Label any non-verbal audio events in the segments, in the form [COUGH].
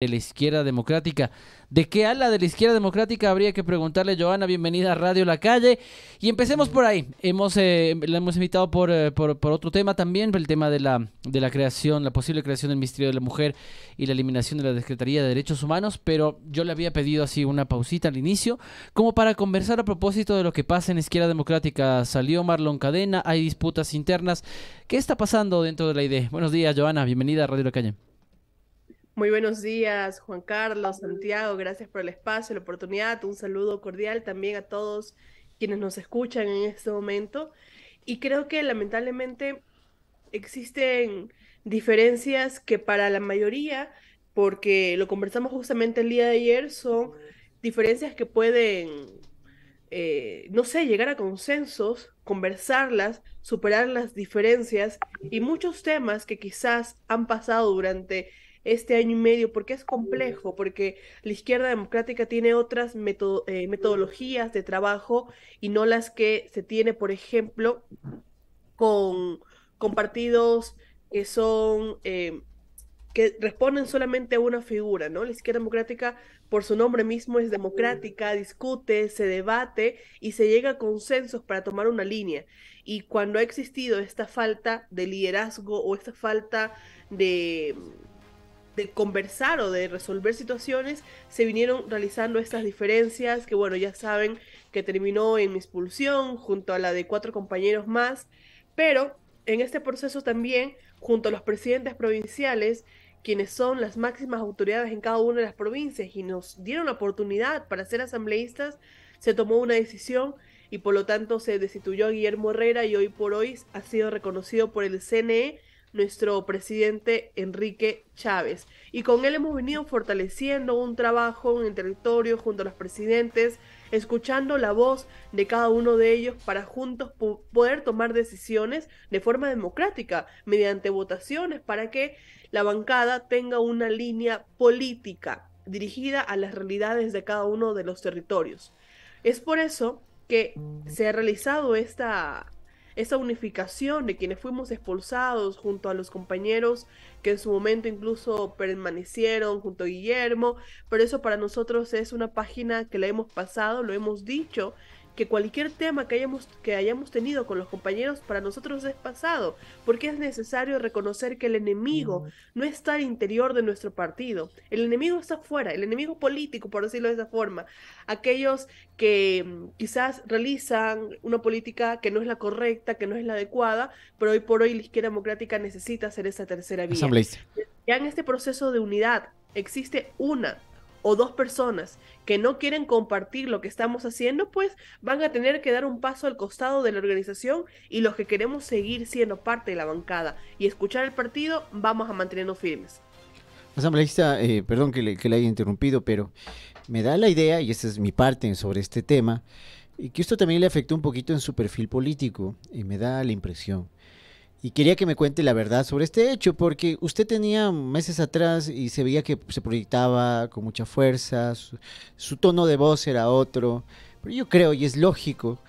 de la izquierda democrática. ¿De qué ala de la izquierda democrática habría que preguntarle, Joana? Bienvenida a Radio La Calle. Y empecemos por ahí. Hemos, eh, la hemos invitado eh, por, por, otro tema también, el tema de la, de la creación, la posible creación del Ministerio de la Mujer y la eliminación de la Secretaría de Derechos Humanos, pero yo le había pedido así una pausita al inicio, como para conversar a propósito de lo que pasa en izquierda democrática. Salió Marlon Cadena, hay disputas internas. ¿Qué está pasando dentro de la idea? Buenos días, Joana. Bienvenida a Radio La Calle. Muy buenos días, Juan Carlos, Santiago, gracias por el espacio, la oportunidad. Un saludo cordial también a todos quienes nos escuchan en este momento. Y creo que lamentablemente existen diferencias que para la mayoría, porque lo conversamos justamente el día de ayer, son diferencias que pueden, eh, no sé, llegar a consensos, conversarlas, superar las diferencias y muchos temas que quizás han pasado durante este año y medio, porque es complejo, porque la izquierda democrática tiene otras eh, metodologías de trabajo y no las que se tiene, por ejemplo, con, con partidos que son... Eh, que responden solamente a una figura, ¿no? La izquierda democrática, por su nombre mismo, es democrática, discute, se debate y se llega a consensos para tomar una línea. Y cuando ha existido esta falta de liderazgo o esta falta de, de conversar o de resolver situaciones, se vinieron realizando estas diferencias que, bueno, ya saben que terminó en mi expulsión junto a la de cuatro compañeros más, pero en este proceso también, junto a los presidentes provinciales, quienes son las máximas autoridades en cada una de las provincias y nos dieron la oportunidad para ser asambleístas, se tomó una decisión y por lo tanto se destituyó a Guillermo Herrera y hoy por hoy ha sido reconocido por el CNE nuestro presidente Enrique Chávez. Y con él hemos venido fortaleciendo un trabajo en el territorio junto a los presidentes, escuchando la voz de cada uno de ellos para juntos poder tomar decisiones de forma democrática, mediante votaciones, para que la bancada tenga una línea política dirigida a las realidades de cada uno de los territorios. Es por eso que se ha realizado esta, esa unificación de quienes fuimos expulsados junto a los compañeros que en su momento incluso permanecieron junto a Guillermo, pero eso para nosotros es una página que la hemos pasado, lo hemos dicho que cualquier tema que hayamos, que hayamos tenido con los compañeros para nosotros es pasado, porque es necesario reconocer que el enemigo no está al interior de nuestro partido, el enemigo está fuera, el enemigo político, por decirlo de esa forma, aquellos que mm, quizás realizan una política que no es la correcta, que no es la adecuada, pero hoy por hoy la izquierda democrática necesita hacer esa tercera vía. Ya en este proceso de unidad existe una o dos personas que no quieren compartir lo que estamos haciendo, pues van a tener que dar un paso al costado de la organización y los que queremos seguir siendo parte de la bancada y escuchar el partido, vamos a mantenernos firmes. Asambleísta, eh, perdón que le, haya interrumpido, pero me da la idea, y esa es mi parte sobre este tema, y que esto también le afectó un poquito en su perfil político, y me da la impresión. Y quería que me cuente la verdad sobre este hecho, porque usted tenía meses atrás y se veía que se proyectaba con mucha fuerza, su, tono de voz era otro, pero yo creo, y es lógico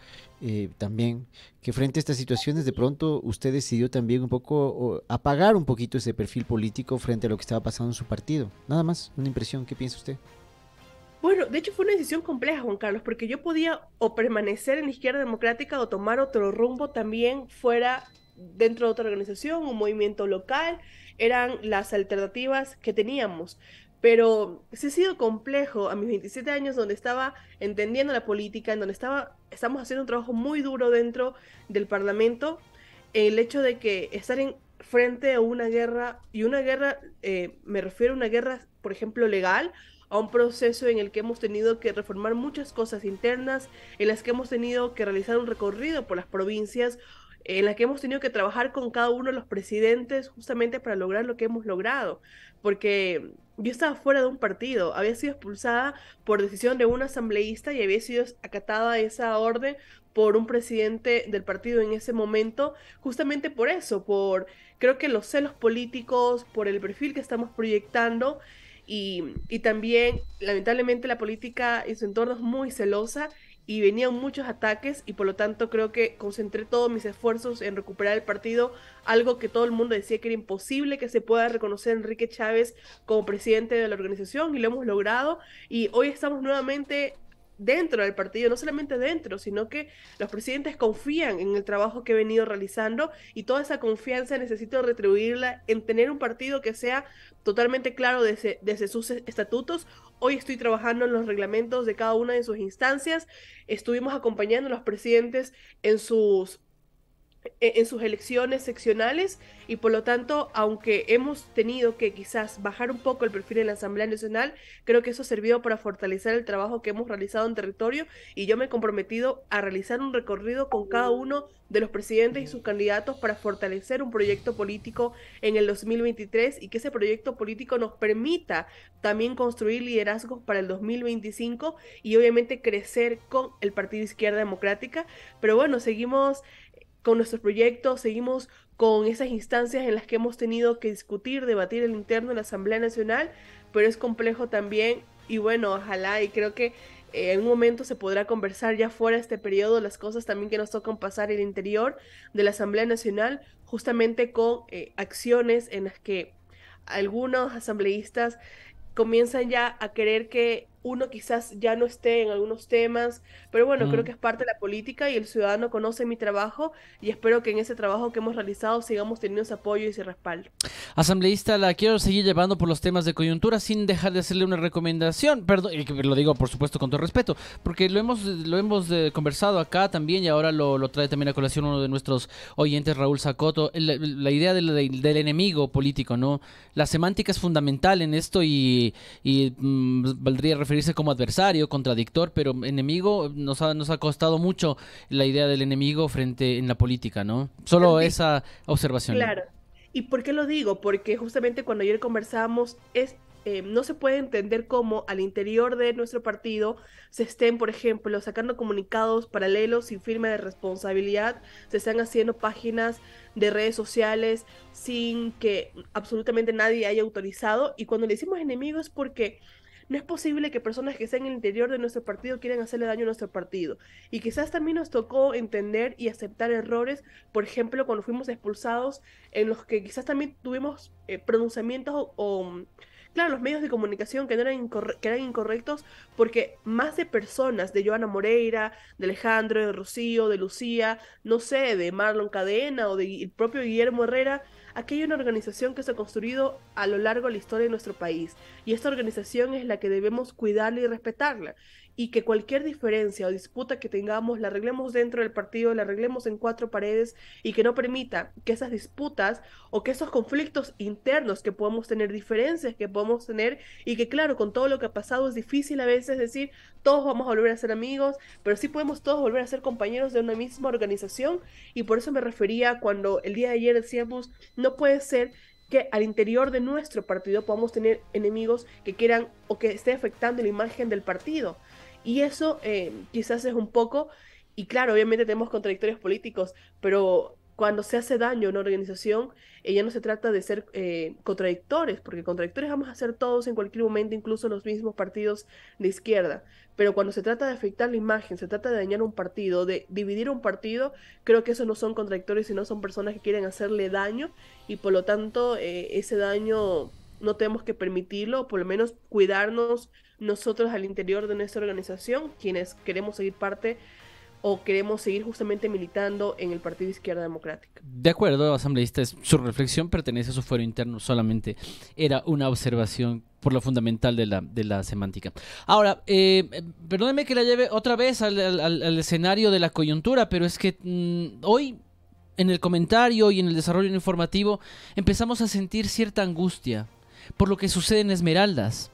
eh, también, que frente a estas situaciones de pronto usted decidió también un poco apagar un poquito ese perfil político frente a lo que estaba pasando en su partido. Nada más, una impresión, ¿qué piensa usted? Bueno, de hecho fue una decisión compleja, Juan Carlos, porque yo podía o permanecer en izquierda democrática o tomar otro rumbo también fuera dentro de otra organización un movimiento local, eran las alternativas que teníamos. Pero sí ha sido complejo a mis 27 años, donde estaba entendiendo la política, en donde estaba, estamos haciendo un trabajo muy duro dentro del Parlamento, el hecho de que estar en frente a una guerra, y una guerra, eh, me refiero a una guerra, por ejemplo, legal, a un proceso en el que hemos tenido que reformar muchas cosas internas, en las que hemos tenido que realizar un recorrido por las provincias, en la que hemos tenido que trabajar con cada uno de los presidentes justamente para lograr lo que hemos logrado, porque yo estaba fuera de un partido, había sido expulsada por decisión de un asambleísta y había sido acatada esa orden por un presidente del partido en ese momento, justamente por eso, por creo que los celos políticos, por el perfil que estamos proyectando y, y también lamentablemente la política y su entorno es muy celosa y venían muchos ataques y por lo tanto creo que concentré todos mis esfuerzos en recuperar el partido, algo que todo el mundo decía que era imposible que se pueda reconocer a Enrique Chávez como presidente de la organización y lo hemos logrado y hoy estamos nuevamente dentro del partido, no solamente dentro, sino que los presidentes confían en el trabajo que he venido realizando y toda esa confianza necesito retribuirla en tener un partido que sea totalmente claro desde, sus estatutos. Hoy estoy trabajando en los reglamentos de cada una de sus instancias. Estuvimos acompañando a los presidentes en sus e-, en sus elecciones seccionales y por lo tanto, aunque hemos tenido que quizás bajar un poco el perfil en la Asamblea Nacional, creo que eso ha servido para fortalecer el trabajo que hemos realizado en territorio y yo me he comprometido a realizar un recorrido con cada uno de los presidentes y sus candidatos para fortalecer un proyecto político en el 2023 y que ese proyecto político nos permita también construir liderazgos para el 2025 y obviamente crecer con el Partido Izquierda Democrática. Pero bueno, seguimos con nuestros proyectos, seguimos con esas instancias en las que hemos tenido que discutir, debatir el interno en la Asamblea Nacional, pero es complejo también y bueno, ojalá y creo que eh, en un momento se podrá conversar ya fuera de este periodo las cosas también que nos tocan pasar el interior de la Asamblea Nacional, justamente con eh, acciones en las que algunos asambleístas comienzan ya a querer que uno quizás ya no esté en algunos temas, pero bueno, creo mm. que es parte de la política y el ciudadano conoce mi trabajo y espero que en ese trabajo que hemos realizado sigamos teniendo ese apoyo y ese respaldo. Asambleísta, la quiero seguir llevando por los temas de coyuntura sin dejar de hacerle una recomendación, perdón, y lo digo por supuesto con todo respeto, porque lo hemos, lo hemos eh, conversado acá también y ahora lo, trae también a colación uno de nuestros oyentes, Raúl Sacoto, la, idea del, del, enemigo político, ¿no? La semántica es fundamental en esto y, mm, valdría referirme referirse como adversario, contradictor, pero enemigo nos ha, nos ha costado mucho la idea del enemigo frente en la política, ¿no? Solo esa observación. Claro. ¿Y por qué lo digo? Porque justamente cuando ayer conversamos, es, eh, no se puede entender cómo al interior de nuestro partido se estén, por ejemplo, sacando comunicados paralelos sin firma de responsabilidad, se están haciendo páginas de redes sociales sin que absolutamente nadie haya autorizado. Y cuando le decimos enemigo es porque no es posible que personas que estén en el interior de nuestro partido quieran hacerle daño a nuestro partido. Y quizás también nos tocó entender y aceptar errores, por ejemplo, cuando fuimos expulsados, en los que quizás también tuvimos eh, pronunciamientos o, claro, los medios de comunicación que, no eran incorrectos, porque más de personas, de Joana Moreira, de Alejandro, de Rocío, de Lucía, no sé, de Marlon Cadena o del propio Guillermo Herrera, Aquí hay una organización que se ha construido a lo largo de la historia de nuestro país y esta organización es la que debemos cuidarla y respetarla y que cualquier diferencia o disputa que tengamos la arreglemos dentro del partido, la arreglemos en cuatro paredes y que no permita que esas disputas o que esos conflictos internos que podemos tener, diferencias que podemos tener y que claro, con todo lo que ha pasado es difícil a veces decir todos vamos a volver a ser amigos, pero sí podemos todos volver a ser compañeros de una misma organización y por eso me refería cuando el día de ayer decíamos no puede ser que al interior de nuestro partido podamos tener enemigos que quieran o que esté afectando la imagen del partido. Y eso eh, quizás es un poco, y claro, obviamente tenemos contradictorios políticos, pero cuando se hace daño a una organización, ella eh, no se trata de ser eh, contradictores, porque contradictores vamos a ser todos en cualquier momento, incluso los mismos partidos de izquierda. Pero cuando se trata de afectar la imagen, se trata de dañar un partido, de dividir un partido, creo que esos no son contradictores sino son personas que quieren hacerle daño y por lo tanto ese daño no tenemos que permitirlo, por lo menos cuidarnos nosotros al interior de nuestra organización, quienes queremos seguir parte o queremos seguir justamente militando en el Partido Izquierda Democrática. De acuerdo, asambleísta, su reflexión pertenece a su fuero interno solamente. Era una observación por lo fundamental de la, semántica. Ahora, eh, perdóneme que la lleve otra vez al, escenario de la coyuntura, pero es que mm, hoy en el comentario y en el desarrollo informativo empezamos a sentir cierta angustia por lo que sucede en Esmeraldas,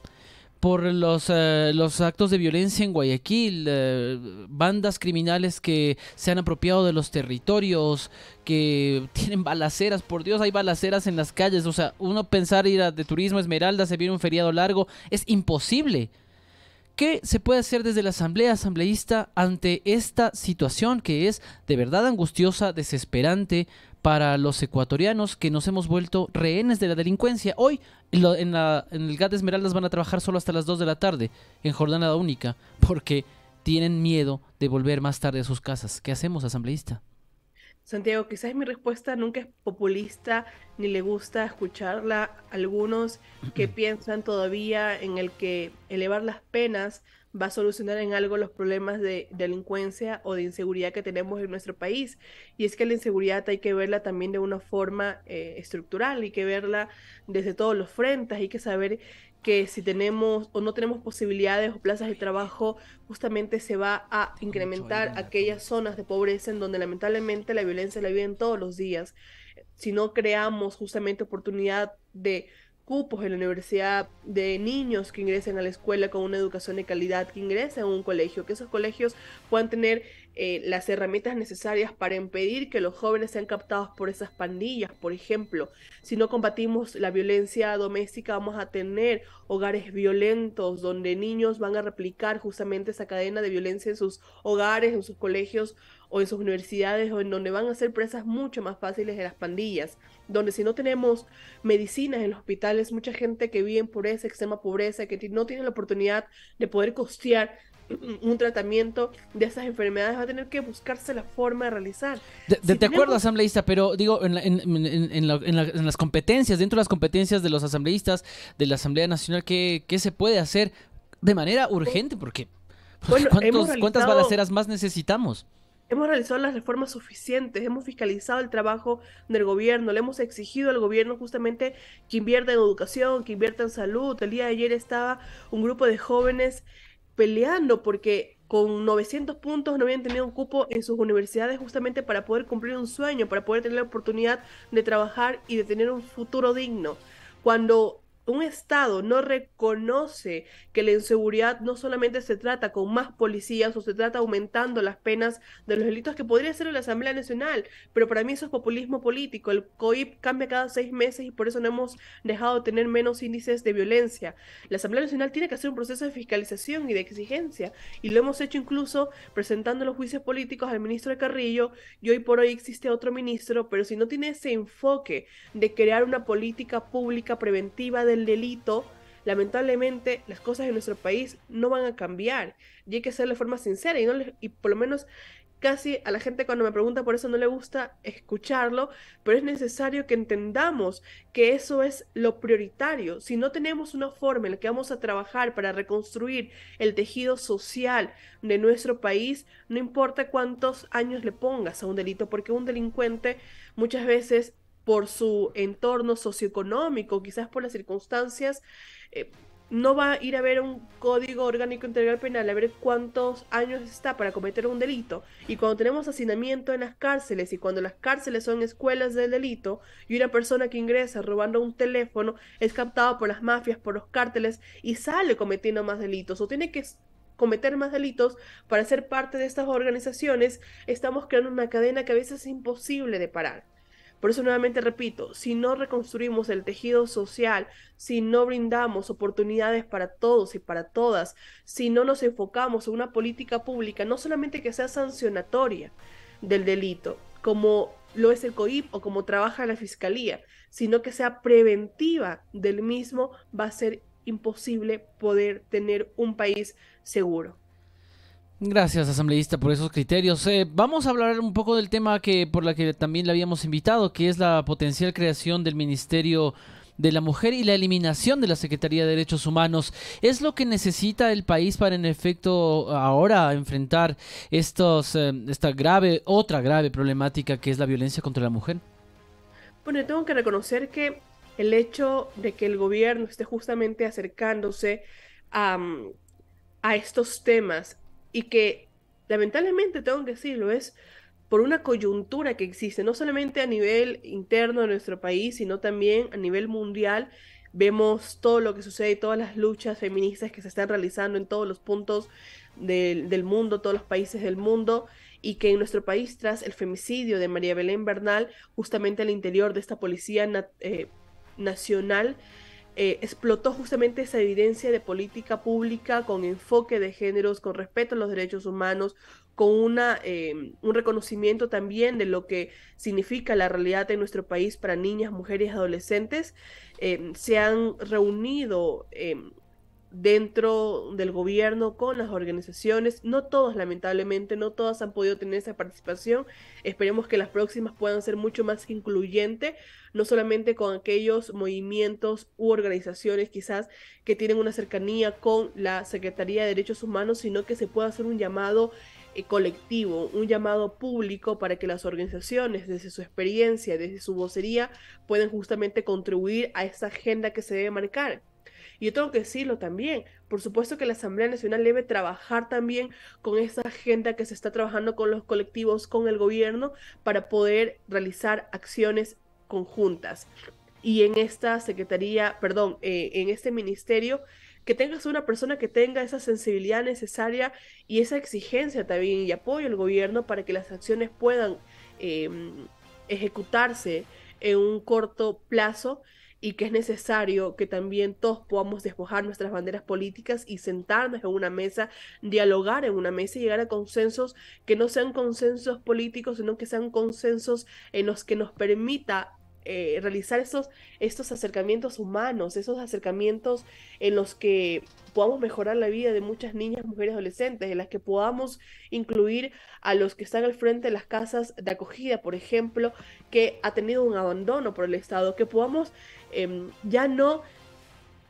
por los, eh, los actos de violencia en Guayaquil, eh, bandas criminales que se han apropiado de los territorios, que tienen balaceras, por Dios, hay balaceras en las calles, o sea, uno pensar ir a, de turismo a Esmeralda, se viene un feriado largo, es imposible. ¿Qué se puede hacer desde la Asamblea Asambleísta ante esta situación que es de verdad angustiosa, desesperante para los ecuatorianos que nos hemos vuelto rehenes de la delincuencia? Hoy en, el GAT de Esmeraldas van a trabajar solo hasta las 2 de la tarde, en jornada única, porque tienen miedo de volver más tarde a sus casas. ¿Qué hacemos, asambleísta? Santiago, quizás mi respuesta nunca es populista ni le gusta escucharla a algunos que piensan todavía en el que elevar las penas va a solucionar en algo los problemas de delincuencia o de inseguridad que tenemos en nuestro país. Y es que la inseguridad hay que verla también de una forma eh, estructural, hay que verla desde todos los frentes, hay que saber que si tenemos o no tenemos posibilidades o plazas de trabajo, justamente se va a incrementar aquellas pues. zonas de pobreza en donde lamentablemente la violencia la viven todos los días. Si no creamos justamente oportunidad de cupos en la universidad, de niños que ingresen a la escuela con una educación de calidad, que ingresen a un colegio, que esos colegios puedan tener eh, las herramientas necesarias para impedir que los jóvenes sean captados por esas pandillas, por ejemplo. Si no combatimos la violencia doméstica, vamos a tener hogares violentos donde niños van a replicar justamente esa cadena de violencia en sus hogares, en sus colegios o en sus universidades o en donde van a ser presas mucho más fáciles de las pandillas, donde si no tenemos medicinas en los hospitales, mucha gente que vive en esa extrema pobreza, que no tiene la oportunidad de poder costear un tratamiento de estas enfermedades, va a tener que buscarse la forma de realizar. De, acuerdo, asambleísta, pero digo, en, las competencias, dentro de las competencias de los asambleístas, de la Asamblea Nacional, ¿qué, se puede hacer de manera urgente? Porque, pues, ¿cuántas balaceras más necesitamos? Hemos realizado las reformas suficientes, hemos fiscalizado el trabajo del gobierno, le hemos exigido al gobierno justamente que invierta en educación, que invierta en salud. El día de ayer estaba un grupo de jóvenes peleando porque con 900 puntos no habían tenido un cupo en sus universidades justamente para poder cumplir un sueño, para poder tener la oportunidad de trabajar y de tener un futuro digno. Cuando un Estado no reconoce que la inseguridad no solamente se trata con más policías o se trata aumentando las penas de los delitos que podría ser la Asamblea Nacional, pero para mí eso es populismo político. El COIP cambia cada seis meses y por eso no hemos dejado de tener menos índices de violencia. La Asamblea Nacional tiene que hacer un proceso de fiscalización y de exigencia y lo hemos hecho incluso presentando los juicios políticos al ministro de Carrillo y hoy por hoy existe otro ministro, pero si no tiene ese enfoque de crear una política pública preventiva de delito, lamentablemente las cosas en nuestro país no van a cambiar y hay que ser de forma sincera y, no y por lo menos casi a la gente cuando me pregunta por eso no le gusta escucharlo, pero es necesario que entendamos que eso es lo prioritario. Si no tenemos una forma en la que vamos a trabajar para reconstruir el tejido social de nuestro país, no importa cuántos años le pongas a un delito, porque un delincuente muchas veces por su entorno socioeconómico, quizás por las circunstancias, eh, no va a ir a ver un código orgánico integral penal a ver cuántos años está para cometer un delito. Y cuando tenemos hacinamiento en las cárceles y cuando las cárceles son escuelas del delito y una persona que ingresa robando un teléfono es captada por las mafias, por los cárteles y sale cometiendo más delitos o tiene que cometer más delitos para ser parte de estas organizaciones, estamos creando una cadena que a veces es imposible de parar. Por eso nuevamente repito, si no reconstruimos el tejido social, si no brindamos oportunidades para todos y para todas, si no nos enfocamos en una política pública, no solamente que sea sancionatoria del delito, como lo es el COIP o como trabaja la Fiscalía, sino que sea preventiva del mismo, va a ser imposible poder tener un país seguro. Gracias, asambleísta, por esos criterios. Eh, vamos a hablar un poco del tema que por la que también le habíamos invitado, que es la potencial creación del Ministerio de la Mujer y la eliminación de la Secretaría de Derechos Humanos. ¿Es lo que necesita el país para, en efecto, ahora enfrentar estos, eh, esta grave, otra grave problemática que es la violencia contra la mujer? Bueno, tengo que reconocer que el hecho de que el gobierno esté justamente acercándose a, a estos temas y que lamentablemente tengo que decirlo, es por una coyuntura que existe, no solamente a nivel interno de nuestro país, sino también a nivel mundial. Vemos todo lo que sucede, todas las luchas feministas que se están realizando en todos los puntos del, mundo, todos los países del mundo, y que en nuestro país, tras el femicidio de María Belén Bernal, justamente al interior de esta policía eh, nacional, eh, explotó justamente esa evidencia de política pública con enfoque de géneros, con respeto a los derechos humanos, con una, em, un reconocimiento también de lo que significa la realidad en nuestro país para niñas, mujeres y adolescentes, em, se han reunido em, dentro del gobierno, con las organizaciones. No todas lamentablemente, no todas han podido tener esa participación. Esperemos que las próximas puedan ser mucho más incluyentes, no solamente con aquellos movimientos u organizaciones quizás que tienen una cercanía con la Secretaría de Derechos Humanos, sino que se pueda hacer un llamado eh, colectivo, un llamado público para que las organizaciones desde su experiencia, desde su vocería, puedan justamente contribuir a esa agenda que se debe marcar y yo tengo que decirlo también. Por supuesto que la Asamblea Nacional debe trabajar también con esa agenda que se está trabajando con los colectivos, con el gobierno, para poder realizar acciones conjuntas. Y en esta Secretaría, perdón, eh, en este ministerio, que tengas una persona que tenga esa sensibilidad necesaria y esa exigencia también y apoyo al gobierno para que las acciones puedan em, ejecutarse en un corto plazo y que es necesario que también todos podamos despojar nuestras banderas políticas y sentarnos en una mesa, dialogar en una mesa y llegar a consensos que no sean consensos políticos, sino que sean consensos en los que nos permita eh, realizar estos, estos acercamientos humanos, esos acercamientos en los que podamos mejorar la vida de muchas niñas, mujeres, adolescentes, en las que podamos incluir a los que están al frente de las casas de acogida, por ejemplo, que ha tenido un abandono por el Estado, que podamos em, ya no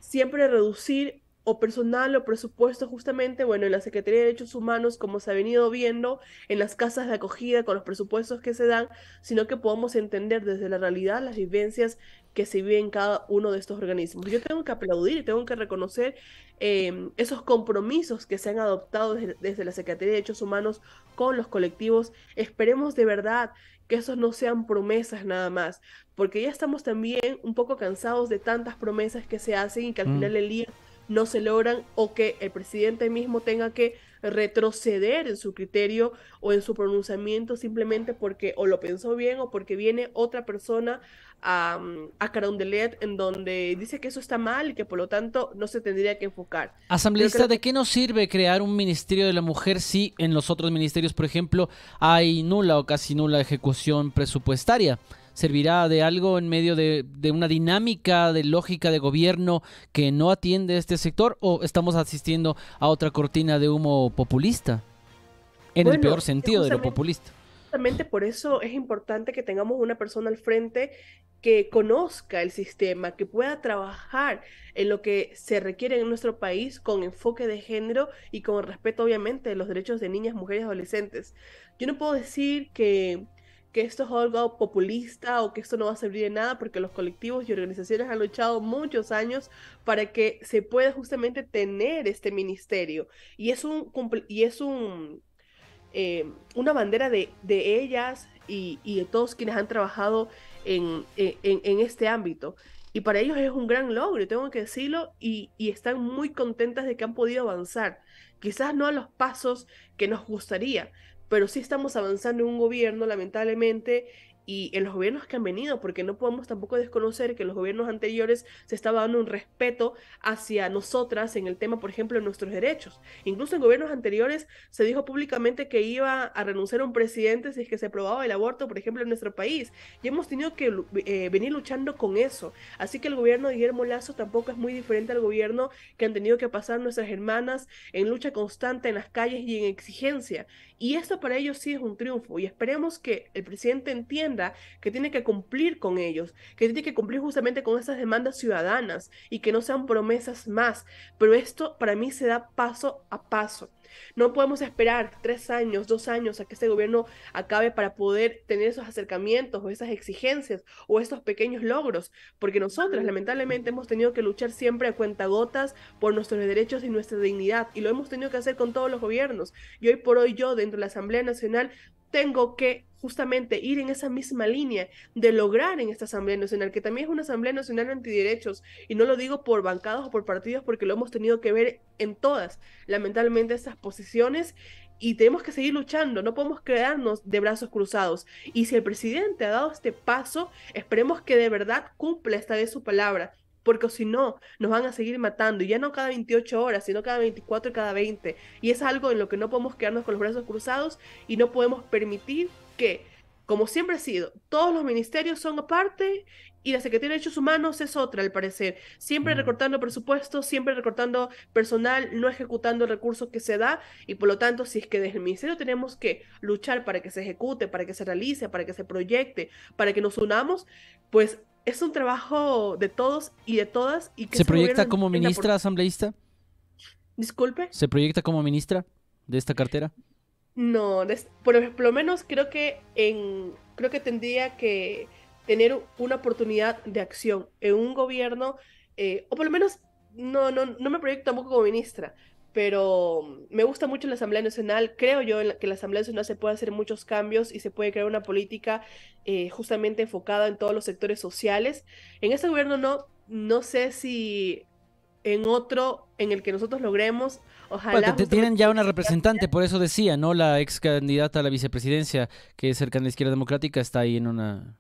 siempre reducir o personal o presupuesto justamente, bueno, en la Secretaría de Derechos Humanos, como se ha venido viendo, en las casas de acogida, con los presupuestos que se dan, sino que podamos entender desde la realidad las vivencias que se viven en cada uno de estos organismos. Yo tengo que aplaudir y tengo que reconocer em, esos compromisos que se han adoptado desde, la Secretaría de Derechos Humanos con los colectivos. Esperemos de verdad que esos no sean promesas nada más, porque ya estamos también un poco cansados de tantas promesas que se hacen y que al mm. final el día no se logran o que el presidente mismo tenga que retroceder en su criterio o en su pronunciamiento simplemente porque o lo pensó bien o porque viene otra persona a, mm, a Carondelet en donde dice que eso está mal y que por lo tanto no se tendría que enfocar. Asambleísta, ¿de qué nos sirve crear un Ministerio de la Mujer si en los otros ministerios, por ejemplo, hay nula o casi nula ejecución presupuestaria? servirá de algo en medio de, una dinámica de lógica de gobierno que no atiende este sector o estamos asistiendo a otra cortina de humo populista? En el peor sentido de lo populista. Justamente por eso es importante que tengamos una persona al frente que conozca el sistema, que pueda trabajar en lo que se requiere en nuestro país con enfoque de género y con respeto obviamente de los derechos de niñas, mujeres y adolescentes. Yo no puedo decir que que esto es algo populista o que esto no va a servir de nada porque los colectivos y organizaciones han luchado muchos años para que se pueda justamente tener este ministerio. Y es un... Y es un em, una bandera de, de ellas y, de todos quienes han trabajado en, en, en este ámbito. Y para ellos es un gran logro, tengo que decirlo, y, y, están muy contentas de que han podido avanzar. Quizás no a los pasos que nos gustaría, pero sí estamos avanzando en un gobierno, lamentablemente, y en los gobiernos que han venido, porque no podemos tampoco desconocer que en los gobiernos anteriores se estaba dando un respeto hacia nosotras en el tema, por ejemplo, de nuestros derechos. Incluso en gobiernos anteriores se dijo públicamente que iba a renunciar a un presidente si es que se aprobaba el aborto, por ejemplo, en nuestro país. Y hemos tenido que eh, venir luchando con eso. Así que el gobierno de Guillermo Lazo tampoco es muy diferente al gobierno que han tenido que pasar nuestras hermanas en lucha constante en las calles y en exigencia. Y esto para ellos sí es un triunfo y esperemos que el presidente entienda que tiene que cumplir con ellos, que tiene que cumplir justamente con esas demandas ciudadanas y que no sean promesas más. Pero esto para mí se da paso a paso. No podemos esperar tres años, dos años a que este gobierno acabe para poder tener esos acercamientos o esas exigencias o estos pequeños logros, porque nosotras lamentablemente hemos tenido que luchar siempre a cuentagotas por nuestros derechos y nuestra dignidad, y lo hemos tenido que hacer con todos los gobiernos. Y hoy por hoy yo, dentro de la Asamblea Nacional, tengo que justamente ir en esa misma línea de lograr en esta Asamblea Nacional, que también es una Asamblea Nacional antiderechos, y no lo digo por bancados o por partidos, porque lo hemos tenido que ver en todas, lamentablemente, esas posiciones, y tenemos que seguir luchando, no podemos quedarnos de brazos cruzados. Y si el presidente ha dado este paso, esperemos que de verdad cumpla esta vez su palabra, porque si no, nos van a seguir matando, ya no cada 28 horas, sino cada 24 y cada 20. Y es algo en lo que no podemos quedarnos con los brazos cruzados y no podemos permitir que, como siempre ha sido, todos los ministerios son aparte y la Secretaría de Derechos Humanos es otra, al parecer. Siempre recortando presupuestos, siempre recortando personal, no ejecutando recursos que se da, y por lo tanto, si es que desde el Ministerio tenemos que luchar para que se ejecute, para que se realice, para que se proyecte, para que nos unamos, pues es un trabajo de todos y de todas. Y ¿Se proyecta como ministra asambleísta? Disculpe. ¿Se proyecta como ministra de esta cartera? No, por, lo menos creo que en creo que tendría que tener una oportunidad de acción en un gobierno, eh, o por lo menos no, no, no me proyecto tampoco como ministra, pero me gusta mucho la Asamblea Nacional. Creo yo que la Asamblea Nacional se puede hacer muchos cambios y se puede crear una política eh, justamente enfocada en todos los sectores sociales. En este gobierno no, no sé si en otro en el que nosotros logremos, ojalá... tienen ya una representante, por eso decía, ¿no? La ex candidata a la vicepresidencia, que es cercana a la izquierda democrática, está ahí en, una,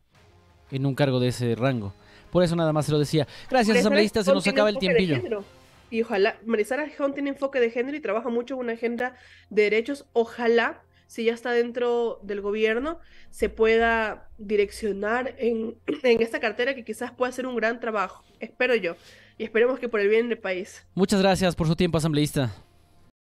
en un cargo de ese rango. Por eso nada más se lo decía. Gracias, asambleístas, se nos acaba el tiempillo y ojalá, Marisara Jón tiene enfoque de género y trabaja mucho en una agenda de derechos, ojalá si ya está dentro del gobierno, se pueda direccionar en, [CLEARS THROAT] en, esta cartera que quizás pueda hacer un gran trabajo. Espero yo. Y esperemos que por el bien del país. Muchas gracias por su tiempo, asambleísta.